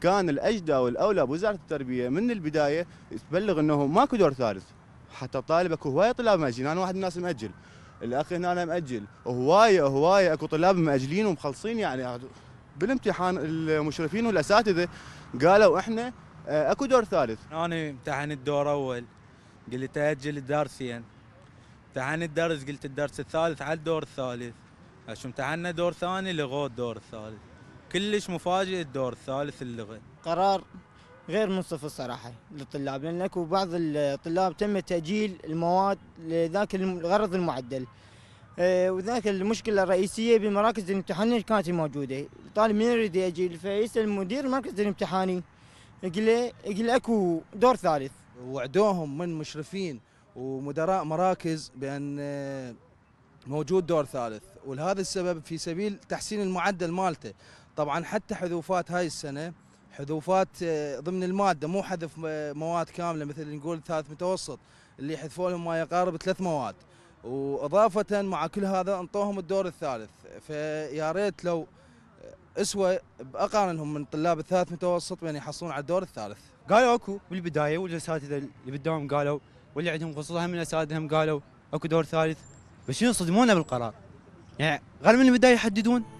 كان الاجدى والاولى بوزاره التربيه من البدايه تبلغ انه ماكو دور ثالث حتى الطالب اكو هوايه طلاب ماجلين انا واحد من الناس ماجل الاخ هنا أنا ماجل هوايه هوايه اكو طلاب ماجلين ومخلصين يعني بالامتحان المشرفين والاساتذه قالوا احنا آه، اكو دور ثالث انا امتحنت الدور اول قلت اجل الدرسين يعني. امتحنت الدرس قلت الدرس الثالث على الدور الثالث عشان امتحنا دور ثاني لغوت دور الثالث كلش مفاجئ الدور الثالث اللغه قرار غير منصف الصراحه للطلاب لان اكو بعض الطلاب تم تاجيل المواد لذاك الغرض المعدل آه، وذاك المشكله الرئيسيه بمراكز الامتحان كانت موجوده الطالب من يريد ياجيل فيسال مدير المركز الامتحاني يقول له يقول له اكو دور ثالث وعدوهم من مشرفين ومدراء مراكز بان آه، موجود دور ثالث ولهذا السبب في سبيل تحسين المعدل مالته طبعا حتى حذوفات هاي السنه حذوفات آه، ضمن الماده مو حذف آه، مواد كامله مثل نقول ثالث متوسط اللي حذفوا لهم ما يقارب ثلاث مواد واضافه مع كل هذا انطوهم الدور الثالث فيا ريت لو آه، اسوى باقارنهم من طلاب الثالث متوسط بين يحصلون على الدور الثالث. قالوا اكو بالبدايه والاساتذه اللي بداهم قالوا واللي عندهم فصول هم من اساتذتهم قالوا اكو دور ثالث بس شنو صدمونا بالقرار؟ يعني غير من البدايه يحددون